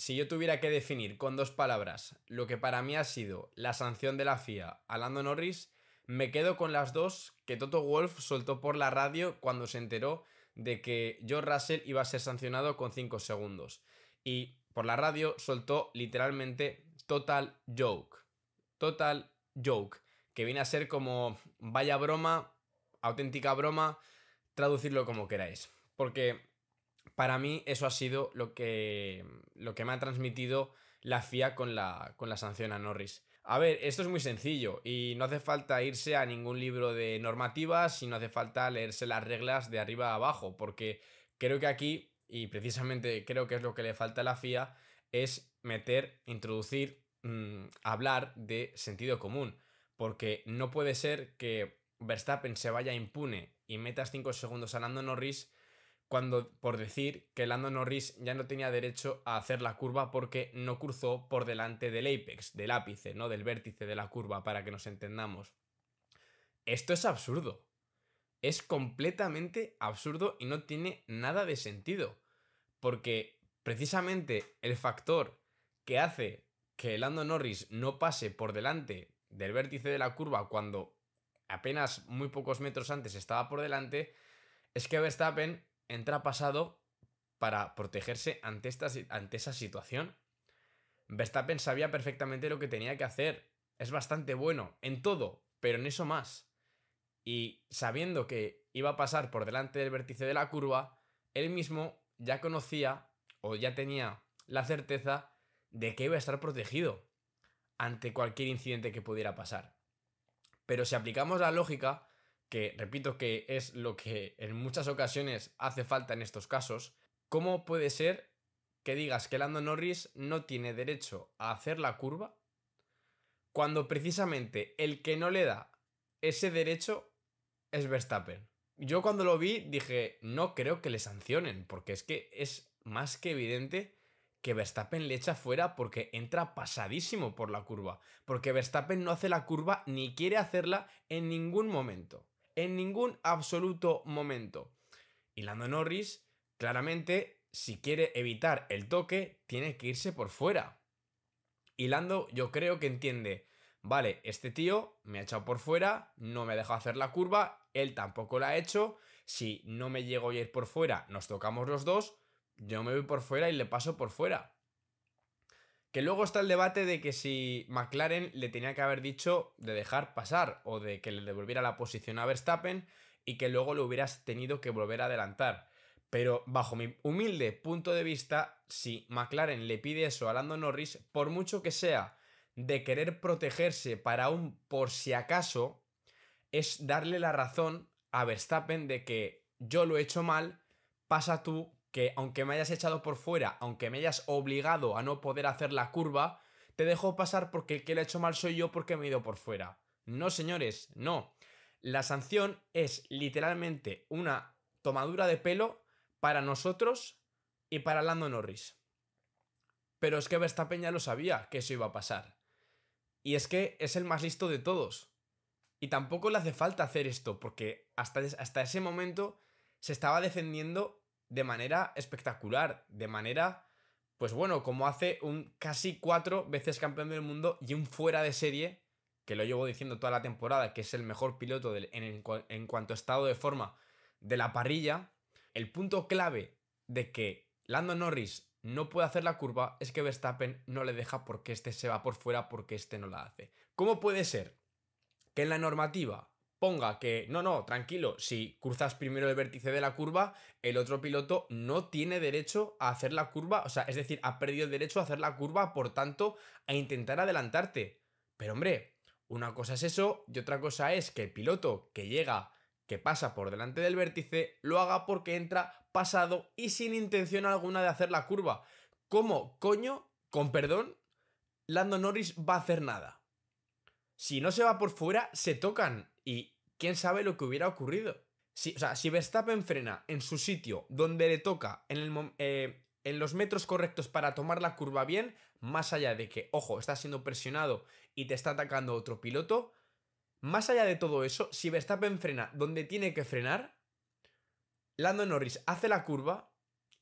si yo tuviera que definir con dos palabras lo que para mí ha sido la sanción de la FIA a Lando Norris, me quedo con las dos que Toto Wolf soltó por la radio cuando se enteró de que George Russell iba a ser sancionado con 5 segundos. Y por la radio soltó literalmente Total Joke. Total Joke. Que viene a ser como vaya broma, auténtica broma, traducirlo como queráis. Porque para mí eso ha sido lo que, lo que me ha transmitido la FIA con la, sanción a Norris. A ver, esto es muy sencillo y no hace falta irse a ningún libro de normativas y no hace falta leerse las reglas de arriba a abajo, porque creo que aquí, y precisamente creo que es lo que le falta a la FIA, es meter, introducir, mm, hablar de sentido común, porque no puede ser que Verstappen se vaya impune y metas 5 segundos a Norris cuando por decir que Lando Norris ya no tenía derecho a hacer la curva porque no cruzó por delante del apex, del ápice, no del vértice de la curva, para que nos entendamos. Esto es absurdo. Es completamente absurdo y no tiene nada de sentido. Porque precisamente el factor que hace que Lando Norris no pase por delante del vértice de la curva cuando apenas muy pocos metros antes estaba por delante, es que Verstappen entra pasado para protegerse ante, ante esa situación. Verstappen sabía perfectamente lo que tenía que hacer. Es bastante bueno en todo, pero en eso más. Y sabiendo que iba a pasar por delante del vértice de la curva, él mismo ya conocía o ya tenía la certeza de que iba a estar protegido ante cualquier incidente que pudiera pasar. Pero si aplicamos la lógica, que repito que es lo que en muchas ocasiones hace falta en estos casos, ¿cómo puede ser que digas que Lando Norris no tiene derecho a hacer la curva cuando precisamente el que no le da ese derecho es Verstappen? Yo cuando lo vi dije, no creo que le sancionen, porque es que es más que evidente que Verstappen le echa fuera porque entra pasadísimo por la curva, porque Verstappen no hace la curva ni quiere hacerla en ningún momento en ningún absoluto momento. Y Lando Norris, claramente, si quiere evitar el toque, tiene que irse por fuera. Y Lando, yo creo que entiende, vale, este tío me ha echado por fuera, no me ha dejado hacer la curva, él tampoco la ha hecho, si no me llego a ir por fuera, nos tocamos los dos, yo me voy por fuera y le paso por fuera. Que luego está el debate de que si McLaren le tenía que haber dicho de dejar pasar o de que le devolviera la posición a Verstappen y que luego lo hubieras tenido que volver a adelantar. Pero bajo mi humilde punto de vista, si McLaren le pide eso a Lando Norris, por mucho que sea de querer protegerse para un por si acaso, es darle la razón a Verstappen de que yo lo he hecho mal, pasa tú que aunque me hayas echado por fuera, aunque me hayas obligado a no poder hacer la curva, te dejo pasar porque el que le ha hecho mal soy yo porque me he ido por fuera. No, señores, no. La sanción es literalmente una tomadura de pelo para nosotros y para Lando Norris. Pero es que Verstappen ya lo sabía que eso iba a pasar. Y es que es el más listo de todos. Y tampoco le hace falta hacer esto, porque hasta, hasta ese momento se estaba defendiendo de manera espectacular, de manera, pues bueno, como hace un casi cuatro veces campeón del mundo y un fuera de serie, que lo llevo diciendo toda la temporada, que es el mejor piloto en, en cuanto a estado de forma de la parrilla, el punto clave de que Lando Norris no puede hacer la curva es que Verstappen no le deja porque este se va por fuera porque este no la hace. ¿Cómo puede ser que en la normativa ponga que, no, no, tranquilo, si cruzas primero el vértice de la curva, el otro piloto no tiene derecho a hacer la curva, o sea, es decir, ha perdido el derecho a hacer la curva, por tanto, a intentar adelantarte. Pero hombre, una cosa es eso y otra cosa es que el piloto que llega, que pasa por delante del vértice, lo haga porque entra pasado y sin intención alguna de hacer la curva. ¿Cómo coño, con perdón, Lando Norris va a hacer nada? Si no se va por fuera, se tocan y quién sabe lo que hubiera ocurrido. Si, o sea, si Verstappen frena en su sitio donde le toca, en, eh, los metros correctos para tomar la curva bien, más allá de que, ojo, está siendo presionado y te está atacando otro piloto, más allá de todo eso, si Verstappen frena donde tiene que frenar, Lando Norris hace la curva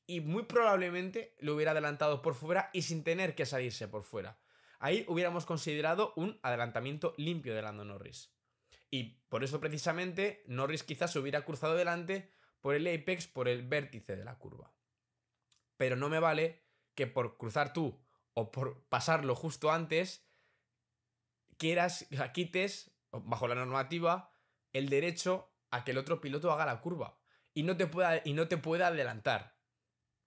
y muy probablemente lo hubiera adelantado por fuera y sin tener que salirse por fuera. Ahí hubiéramos considerado un adelantamiento limpio de Lando Norris. Y por eso precisamente Norris quizás se hubiera cruzado delante por el apex, por el vértice de la curva. Pero no me vale que por cruzar tú o por pasarlo justo antes, quieras, quites, bajo la normativa, el derecho a que el otro piloto haga la curva y no te pueda, y no te pueda adelantar.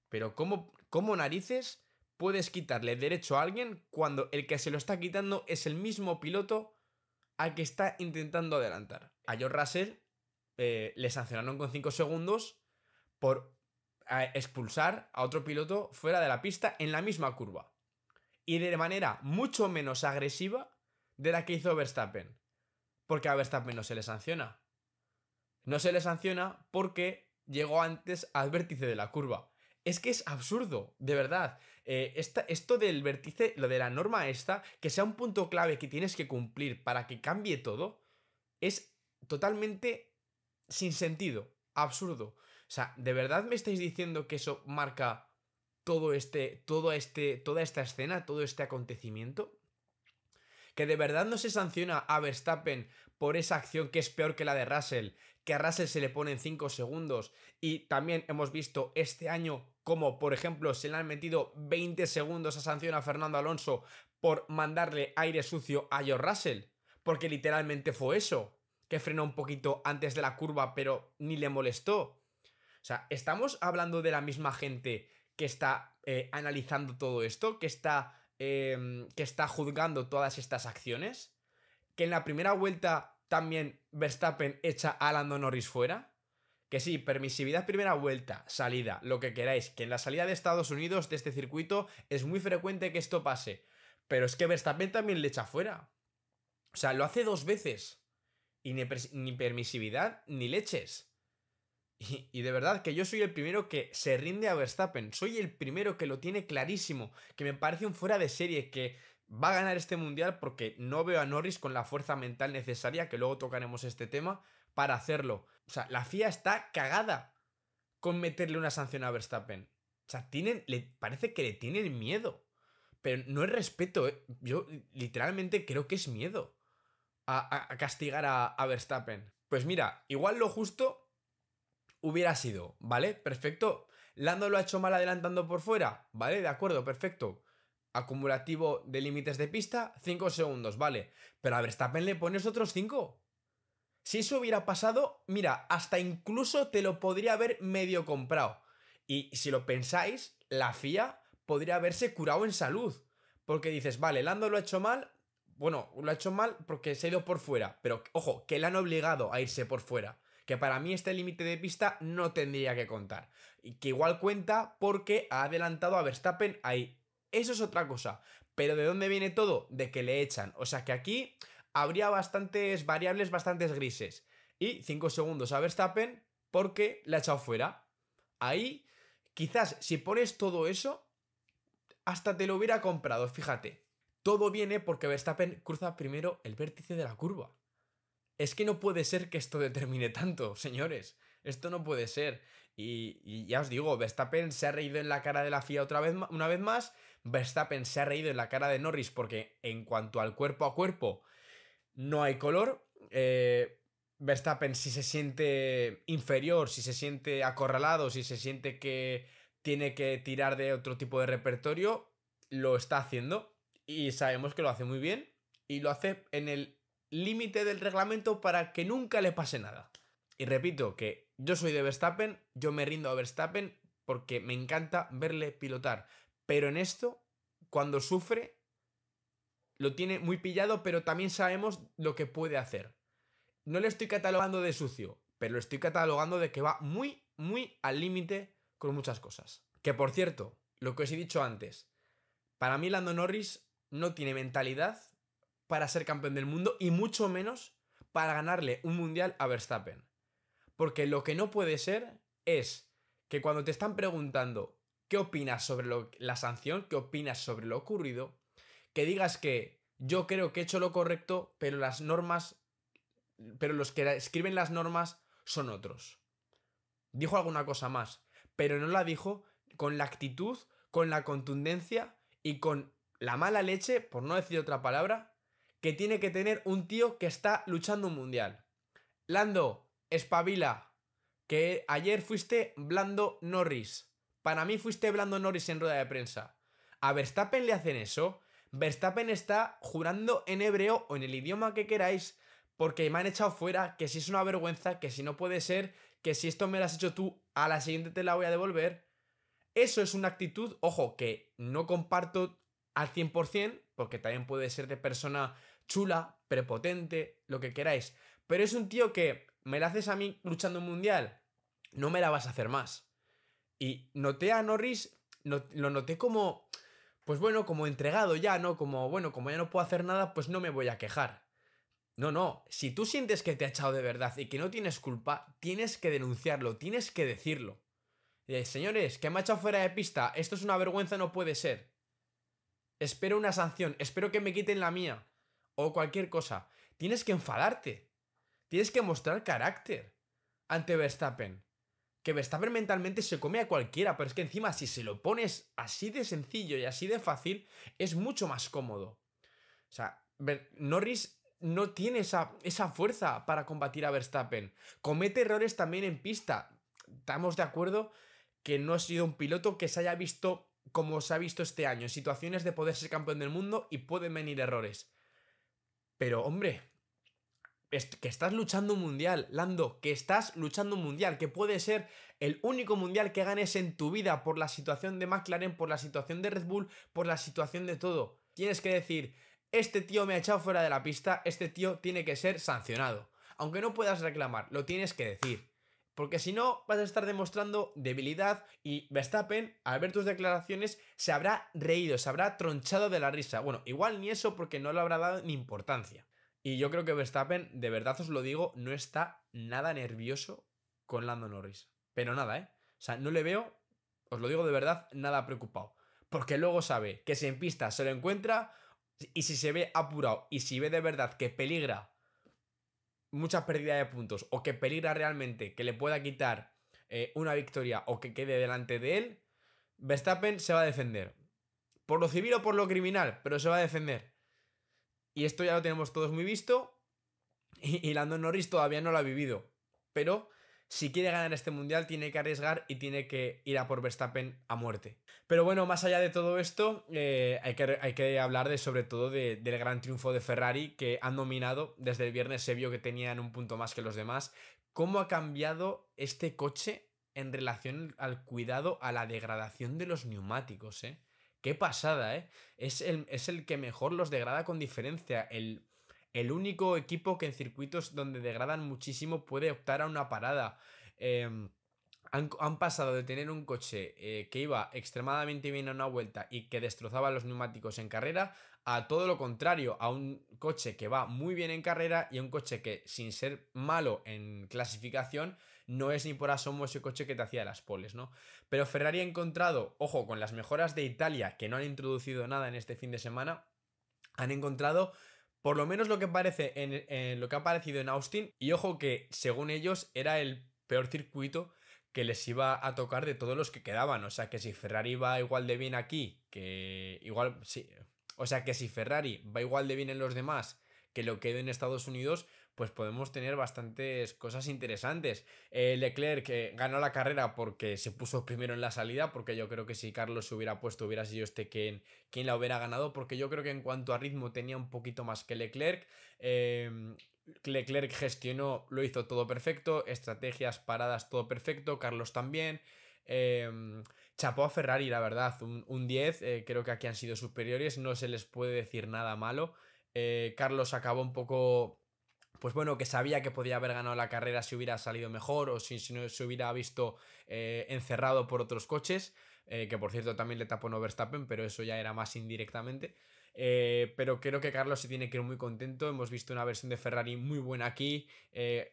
Pero ¿cómo, ¿cómo narices puedes quitarle derecho a alguien cuando el que se lo está quitando es el mismo piloto que está intentando adelantar. A George Russell eh, le sancionaron con 5 segundos por expulsar a otro piloto fuera de la pista en la misma curva. Y de manera mucho menos agresiva de la que hizo Verstappen. Porque a Verstappen no se le sanciona. No se le sanciona porque llegó antes al vértice de la curva. Es que es absurdo, de verdad. Eh, esta, esto del vértice, lo de la norma esta, que sea un punto clave que tienes que cumplir para que cambie todo, es totalmente sin sentido, absurdo. O sea, ¿de verdad me estáis diciendo que eso marca todo este, todo este, toda esta escena, todo este acontecimiento? que de verdad no se sanciona a Verstappen por esa acción que es peor que la de Russell, que a Russell se le pone en 5 segundos y también hemos visto este año como por ejemplo se le han metido 20 segundos a sanción a Fernando Alonso por mandarle aire sucio a George Russell, porque literalmente fue eso, que frenó un poquito antes de la curva pero ni le molestó. O sea, estamos hablando de la misma gente que está eh, analizando todo esto, que está, em, que está juzgando todas estas acciones, que en la primera vuelta también Verstappen echa a Lando Norris fuera que sí, permisividad primera vuelta, salida, lo que queráis, que en la salida de Estados Unidos de este circuito es muy frecuente que esto pase. Pero es que Verstappen también le echa fuera. O sea, lo hace dos veces. Y ni, permisividad ni leches. y, de verdad que yo soy el primero que se rinde a Verstappen. Soy el primero que lo tiene clarísimo. Que me parece un fuera de serie. Que va a ganar este mundial porque no veo a Norris con la fuerza mental necesaria. Que luego tocaremos este tema. Para hacerlo. O sea, la FIA está cagada con meterle una sanción a Verstappen. O sea, le, parece que le tienen miedo. Pero no es respeto, ¿eh? yo literalmente creo que es miedo a, castigar a, a Verstappen. Pues mira, igual lo justo hubiera sido, ¿vale? Perfecto. Lando lo ha hecho mal adelantando por fuera, ¿vale? De acuerdo, perfecto. Acumulativo de límites de pista, 5 segundos, ¿vale? Pero a Verstappen le pones otros 5. Si eso hubiera pasado, mira, hasta incluso te lo podría haber medio comprado. Y si lo pensáis, la FIA podría haberse curado en salud. Porque dices, vale, Lando lo ha hecho mal. Bueno, lo ha hecho mal porque se ha ido por fuera. Pero ojo, que le han obligado a irse por fuera. Que para mí este límite de pista no tendría que contar. Y que igual cuenta porque ha adelantado a Verstappen ahí. Eso es otra cosa. Pero ¿de dónde viene todo? De que le echan. O sea que aquí habría bastantes variables, bastantes grises. Y 5 segundos a Verstappen porque le ha echado fuera. Ahí, quizás si pones todo eso, hasta te lo hubiera comprado, fíjate. Todo viene porque Verstappen cruza primero el vértice de la curva. Es que no puede ser que esto determine tanto, señores. Esto no puede ser. Y, y, ya os digo, Verstappen se ha reído en la cara de la FIA otra vez, una vez más. Verstappen se ha reído en la cara de Norris porque en cuanto al cuerpo a cuerpo no hay color. Eh, Verstappen, si se siente inferior, si se siente acorralado, si se siente que tiene que tirar de otro tipo de repertorio, lo está haciendo y sabemos que lo hace muy bien y lo hace en el límite del reglamento para que nunca le pase nada. Y repito que yo soy de Verstappen, yo me rindo a Verstappen porque me encanta verle pilotar, pero en esto, cuando sufre, lo tiene muy pillado, pero también sabemos lo que puede hacer. No le estoy catalogando de sucio, pero lo estoy catalogando de que va muy, muy al límite con muchas cosas. Que por cierto, lo que os he dicho antes, para mí Lando Norris no tiene mentalidad para ser campeón del mundo y mucho menos para ganarle un mundial a Verstappen. Porque lo que no puede ser es que cuando te están preguntando qué opinas sobre la sanción, qué opinas sobre lo ocurrido, que digas que yo creo que he hecho lo correcto, pero las normas, pero los que escriben las normas son otros. Dijo alguna cosa más, pero no la dijo con la actitud, con la contundencia y con la mala leche, por no decir otra palabra, que tiene que tener un tío que está luchando un mundial. Lando, espabila, que ayer fuiste Blando Norris. Para mí fuiste Blando Norris en rueda de prensa. A Verstappen le hacen eso Verstappen está jurando en hebreo o en el idioma que queráis porque me han echado fuera, que si es una vergüenza, que si no puede ser, que si esto me lo has hecho tú, a la siguiente te la voy a devolver. Eso es una actitud, ojo, que no comparto al 100%, porque también puede ser de persona chula, prepotente, lo que queráis. Pero es un tío que me la haces a mí luchando un mundial, no me la vas a hacer más. Y noté a Norris, lo noté como pues bueno, como entregado ya, ¿no? Como, bueno, como ya no puedo hacer nada, pues no me voy a quejar. No, no, si tú sientes que te ha echado de verdad y que no tienes culpa, tienes que denunciarlo, tienes que decirlo. señores, que me ha echado fuera de pista, esto es una vergüenza, no puede ser. Espero una sanción, espero que me quiten la mía. O cualquier cosa. Tienes que enfadarte. Tienes que mostrar carácter ante Verstappen que Verstappen mentalmente se come a cualquiera, pero es que encima si se lo pones así de sencillo y así de fácil, es mucho más cómodo. O sea, Norris no tiene esa, esa fuerza para combatir a Verstappen. Comete errores también en pista. Estamos de acuerdo que no ha sido un piloto que se haya visto como se ha visto este año, en situaciones de poder ser campeón del mundo y pueden venir errores. Pero hombre, que estás luchando un mundial, Lando, que estás luchando un mundial, que puede ser el único mundial que ganes en tu vida por la situación de McLaren, por la situación de Red Bull, por la situación de todo. Tienes que decir, este tío me ha echado fuera de la pista, este tío tiene que ser sancionado. Aunque no puedas reclamar, lo tienes que decir. Porque si no, vas a estar demostrando debilidad y Verstappen, al ver tus declaraciones, se habrá reído, se habrá tronchado de la risa. Bueno, igual ni eso porque no le habrá dado ni importancia. Y yo creo que Verstappen, de verdad os lo digo, no está nada nervioso con Lando Norris. Pero nada, ¿eh? O sea, no le veo, os lo digo de verdad, nada preocupado. Porque luego sabe que si en pista se lo encuentra y si se ve apurado y si ve de verdad que peligra muchas pérdidas de puntos o que peligra realmente que le pueda quitar eh, una victoria o que quede delante de él, Verstappen se va a defender. Por lo civil o por lo criminal, pero se va a defender. Y esto ya lo tenemos todos muy visto. Y, Landon Norris todavía no lo ha vivido. Pero si quiere ganar este mundial tiene que arriesgar y tiene que ir a por Verstappen a muerte. Pero bueno, más allá de todo esto, eh, hay, que, hay, que, hablar de sobre todo del gran triunfo de Ferrari que han dominado. Desde el viernes se vio que tenían un punto más que los demás. ¿Cómo ha cambiado este coche en relación al cuidado, a la degradación de los neumáticos? Eh? Qué pasada, ¿eh? Es el, que mejor los degrada con diferencia. El, el, único equipo que en circuitos donde degradan muchísimo puede optar a una parada. Eh, han, pasado de tener un coche eh, que iba extremadamente bien a una vuelta y que destrozaba los neumáticos en carrera, a todo lo contrario, a un coche que va muy bien en carrera y un coche que, sin ser malo en clasificación, no es ni por asomo ese coche que te hacía las poles, ¿no? Pero Ferrari ha encontrado, ojo, con las mejoras de Italia, que no han introducido nada en este fin de semana, han encontrado por lo menos lo que parece lo que ha aparecido en Austin y ojo que según ellos era el peor circuito que les iba a tocar de todos los que quedaban. O sea, que si Ferrari va igual de bien aquí, que igual, sí. O sea, que si Ferrari va igual de bien en los demás que lo quede en Estados Unidos, pues podemos tener bastantes cosas interesantes. Eh, Leclerc que eh, ganó la carrera porque se puso primero en la salida, porque yo creo que si Carlos se hubiera puesto, hubiera sido este quien, quien la hubiera ganado, porque yo creo que en cuanto a ritmo tenía un poquito más que Leclerc. Em, Leclerc gestionó, lo hizo todo perfecto, estrategias, paradas, todo perfecto, Carlos también. Em, chapó a Ferrari, la verdad, un, 10, eh, creo que aquí han sido superiores, no se les puede decir nada malo. Carlos acabó un poco pues bueno, que sabía que podía haber ganado la carrera si hubiera salido mejor o si, si no se hubiera visto eh, encerrado por otros coches, eh, que por cierto también le tapó un Verstappen, pero eso ya era más indirectamente. Eh, pero creo que Carlos se tiene que ir muy contento. Hemos visto una versión de Ferrari muy buena aquí.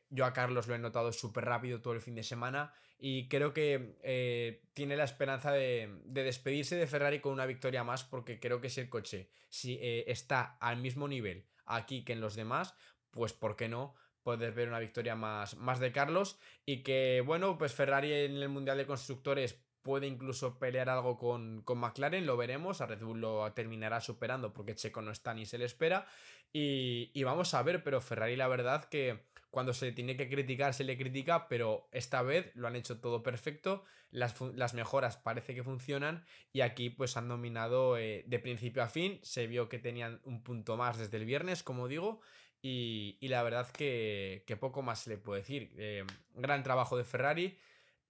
yo a Carlos lo he notado súper rápido todo el fin de semana. Y creo que tiene la esperanza de, despedirse de Ferrari con una victoria más. Porque creo que si el coche si, está al mismo nivel aquí que en los demás, pues ¿por qué no? poder ver una victoria más, más de Carlos y que, bueno, pues Ferrari en el Mundial de Constructores puede incluso pelear algo con, McLaren, lo veremos, a Red Bull lo terminará superando porque Checo no está ni se le espera y, vamos a ver, pero Ferrari la verdad que cuando se tiene que criticar se le critica, pero esta vez lo han hecho todo perfecto, las, mejoras parece que funcionan y aquí pues han dominado eh, de principio a fin, se vio que tenían un punto más desde el viernes, como digo, y, la verdad que, poco más se le puede decir. Eh, gran trabajo de Ferrari,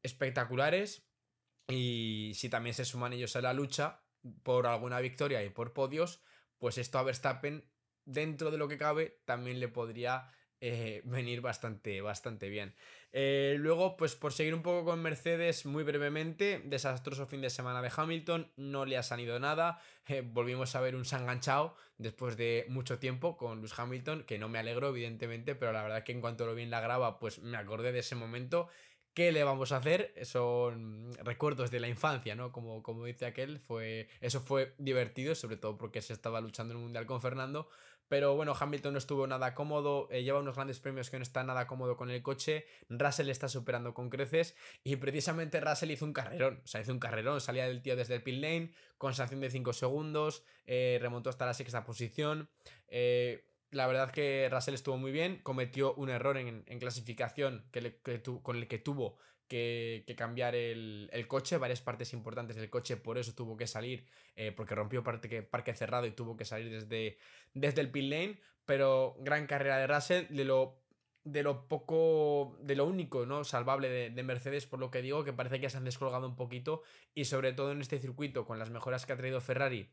espectaculares. Y si también se suman ellos a la lucha por alguna victoria y por podios, pues esto a Verstappen, dentro de lo que cabe, también le podría eh, venir bastante, bastante bien. Eh, luego, pues por seguir un poco con Mercedes, muy brevemente, desastroso fin de semana de Hamilton, no le ha salido nada, eh, volvimos a ver un sanganchao después de mucho tiempo con Luis Hamilton, que no me alegro evidentemente, pero la verdad que en cuanto lo vi en la grava, pues me acordé de ese momento. ¿Qué le vamos a hacer? Son recuerdos de la infancia, ¿no? Como, como dice aquel, fue, eso fue divertido, sobre todo porque se estaba luchando en el Mundial con Fernando, pero bueno, Hamilton no estuvo nada cómodo, eh, lleva unos grandes premios que no está nada cómodo con el coche, Russell está superando con creces y precisamente Russell hizo un carrerón, o sea, hizo un carrerón, salía del tío desde el pit lane, con sanción de 5 segundos, eh, remontó hasta la sexta posición. Eh, la verdad que Russell estuvo muy bien, cometió un error en, clasificación que, con el que tuvo que, cambiar el, coche, varias partes importantes del coche, por eso tuvo que salir, eh, porque rompió parque, parque cerrado y tuvo que salir desde, desde el pit lane, pero gran carrera de Russell, de lo de lo poco, de lo único, ¿no? Salvable de, de, Mercedes, por lo que digo, que parece que se han descolgado un poquito y sobre todo en este circuito, con las mejoras que ha traído Ferrari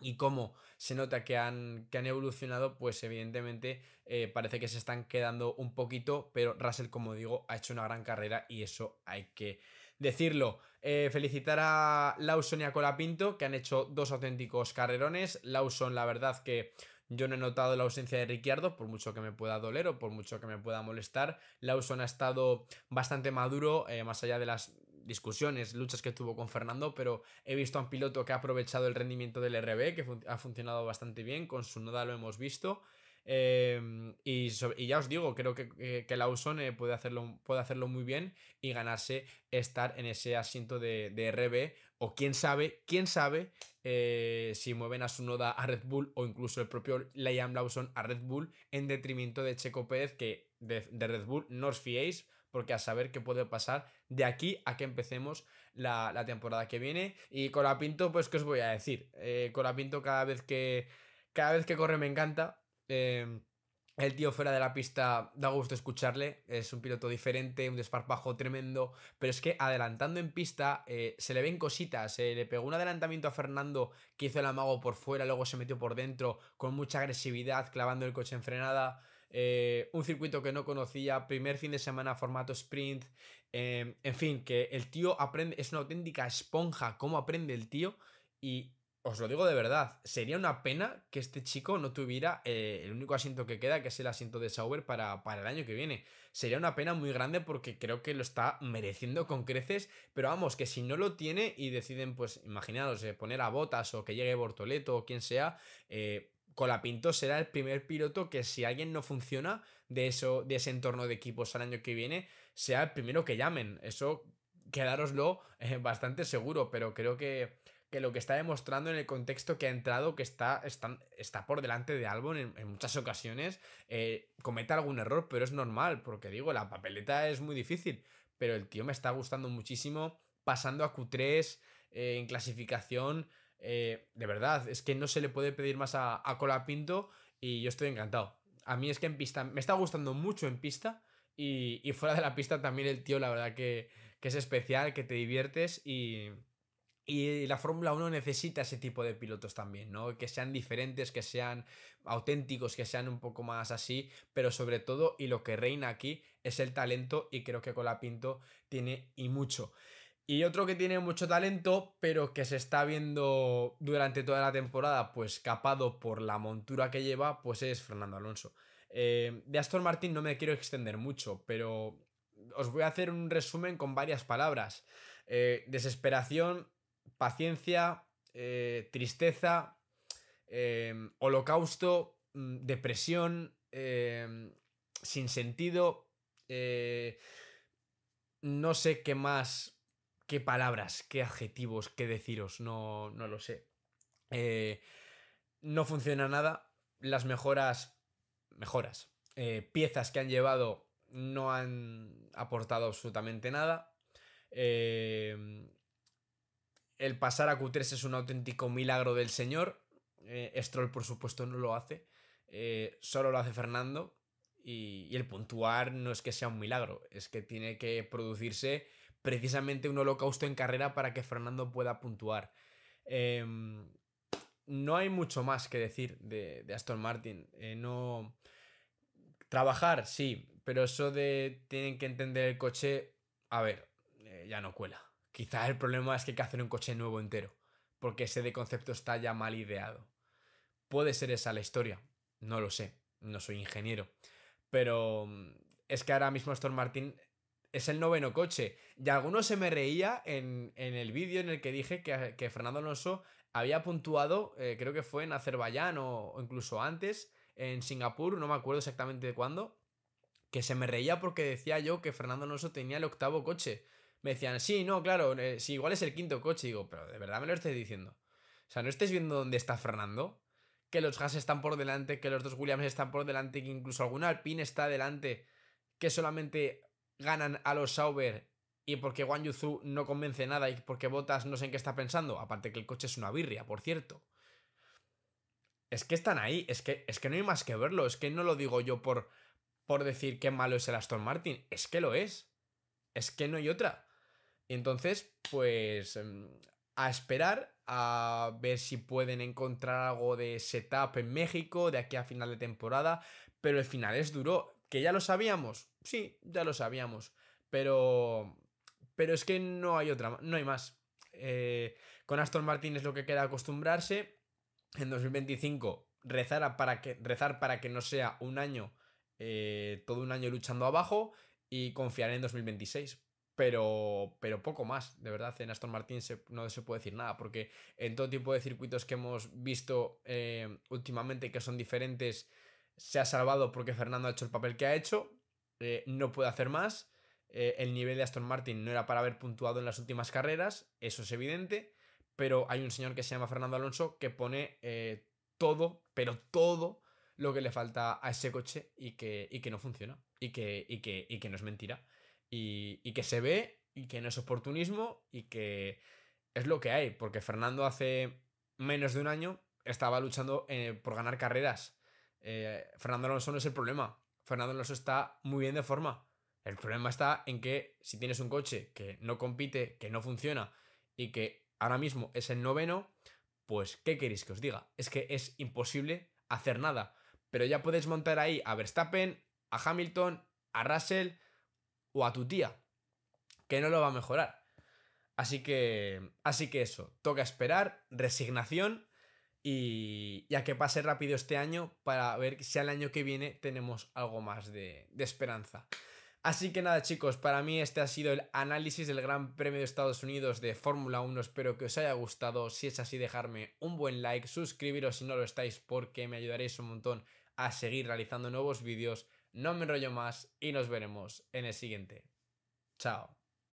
y cómo se nota que han, que han evolucionado, pues evidentemente eh, parece que se están quedando un poquito, pero Russell, como digo, ha hecho una gran carrera y eso hay que decirlo. Eh, felicitar a Lawson y a Colapinto, que han hecho dos auténticos carrerones. Lawson, la verdad que yo no he notado la ausencia de Ricciardo, por mucho que me pueda doler o por mucho que me pueda molestar. Lawson ha estado bastante maduro, eh, más allá de las discusiones, luchas que tuvo con Fernando, pero he visto a un piloto que ha aprovechado el rendimiento del RB, que ha funcionado bastante bien, con su noda lo hemos visto. Em, y, ya os digo, creo que, que, Lawson eh, puede, hacerlo, puede hacerlo muy bien y ganarse estar en ese asiento de, RB. O quién sabe, quién sabe eh, si mueven a su noda a Red Bull o incluso el propio Liam Lawson a Red Bull en detrimento de Checo Pérez, que de, de Red Bull no os fiéis porque a saber qué puede pasar de aquí a que empecemos la, temporada que viene. Y pinto pues, ¿qué os voy a decir? Eh, Colapinto cada vez que, cada vez que corre me encanta. Em, el tío fuera de la pista da gusto escucharle, es un piloto diferente, un desparpajo tremendo, pero es que adelantando en pista eh, se le ven cositas, se le pegó un adelantamiento a Fernando que hizo el amago por fuera, luego se metió por dentro con mucha agresividad, clavando el coche en frenada, eh, un circuito que no conocía, primer fin de semana formato sprint, em, en fin, que el tío aprende, es una auténtica esponja cómo aprende el tío y os lo digo de verdad, sería una pena que este chico no tuviera eh, el único asiento que queda, que es el asiento de Sauber para, para, el año que viene. Sería una pena muy grande porque creo que lo está mereciendo con creces, pero vamos, que si no lo tiene y deciden, pues imaginaros, eh, poner a botas o que llegue Bortoleto o quien sea, eh, Colapinto será el primer piloto que si alguien no funciona de, eso, de ese entorno de equipos al año que viene, sea el primero que llamen. Eso quedároslo eh, bastante seguro, pero creo que, lo que está demostrando en el contexto que ha entrado, que está, por delante de Albon en, muchas ocasiones, eh, cometa algún error, pero es normal, porque digo, la papeleta es muy difícil, pero el tío me está gustando muchísimo, pasando a Q3 eh, en clasificación eh, de verdad, es que no se le puede pedir más a, Cola Colapinto y yo estoy encantado. A mí es que en pista me está gustando mucho en pista y, fuera de la pista también el tío, la verdad que, es especial, que te diviertes y, y la Fórmula 1 necesita ese tipo de pilotos también, ¿no? Que sean diferentes, que sean auténticos, que sean un poco más así, pero sobre todo, y lo que reina aquí es el talento, y creo que Colapinto tiene y mucho. Y otro que tiene mucho talento, pero que se está viendo durante toda la temporada, pues capado por la montura que lleva, pues es Fernando Alonso. Eh, de Aston Martin no me quiero extender mucho, pero os voy a hacer un resumen con varias palabras. Eh, desesperación, paciencia, eh, tristeza, holocausto, mm, depresión, sin sentido. no sé qué más qué palabras, qué adjetivos, qué deciros, no, no lo sé. Eh, no funciona nada, las mejoras, mejoras, eh, piezas que han llevado no han aportado absolutamente nada. Eh, el pasar a Q3 es un auténtico milagro del señor. Stroll, por supuesto, no lo hace. solo lo hace Fernando. y el puntuar no es que sea un milagro, es que tiene que producirse precisamente un holocausto en carrera para que Fernando pueda puntuar. Em, no hay mucho más que decir de, Aston Martin. Eh, no. Trabajar, sí, pero eso de tienen que entender el coche, a ver, eh, ya no cuela. Quizá el problema es que hay que hacer un coche nuevo entero, porque ese de concepto está ya mal ideado. Puede ser esa la historia, no lo sé, no soy ingeniero, pero mm, es que ahora mismo Aston Martin es el noveno coche. Y alguno se me reía en, el vídeo en el que dije que, que Fernando Alonso había puntuado, eh, creo que fue en Azerbaiyán o, incluso antes, en Singapur, no me acuerdo exactamente de cuándo, que se me reía porque decía yo que Fernando Alonso tenía el octavo coche. Me decían, sí, no, claro, si eh, sí, igual es el quinto coche. digo, pero de verdad me lo estáis diciendo. O sea, ¿no estáis viendo dónde está Fernando? Que los Haas están por delante, que los dos Williams están por delante, que incluso algún Alpine está delante, que solamente ganan a los Sauber y porque Wang Yuzu no convence nada y porque Botas no sé en qué está pensando, aparte que el coche es una birria, por cierto. Es que están ahí, es que, es que no hay más que verlo, es que no lo digo yo por, por decir qué malo es el Aston Martin, es que lo es, es que no hay otra. Entonces, pues em, a esperar, a ver si pueden encontrar algo de setup en México de aquí a final de temporada, pero el final es duro, que ya lo sabíamos, sí, ya lo sabíamos, pero, pero es que no hay otra, no hay más. Eh, con Aston Martin es lo que queda acostumbrarse. En 2025 rezar para que, rezar para que no sea un año, eh, todo un año luchando abajo y confiar en 2026. Pero, pero poco más, de verdad, en Aston Martin no se puede decir nada, porque en todo tipo de circuitos que hemos visto eh, últimamente que son diferentes, se ha salvado porque Fernando ha hecho el papel que ha hecho, eh, no puede hacer más. Eh, el nivel de Aston Martin no era para haber puntuado en las últimas carreras, eso es evidente, pero hay un señor que se llama Fernando Alonso que pone eh, todo, pero todo lo que le falta a ese coche y que, que no funciona, y que, que, que, no es mentira, y que se ve, y que no es oportunismo, y que es lo que hay, porque Fernando hace menos de un año estaba luchando por ganar carreras. Fernando Alonso no es el problema. Fernando Alonso está muy bien de forma. El problema está en que si tienes un coche que no compite, que no funciona y que ahora mismo es el noveno, pues ¿qué queréis que os diga? Es que es imposible hacer nada. Pero ya podéis montar ahí a Verstappen, a Hamilton, a Russell o a tu tía, que no lo va a mejorar. Así que, así que eso, toca esperar, resignación y, ya que pase rápido este año para ver si al año que viene tenemos algo más de, esperanza. Así que nada chicos, para mí este ha sido el análisis del Gran Premio de Estados Unidos de Fórmula 1, espero que os haya gustado, si es así dejarme un buen like, suscribiros si no lo estáis porque me ayudaréis un montón a seguir realizando nuevos vídeos, no me enrollo más y nos veremos en el siguiente. Chao.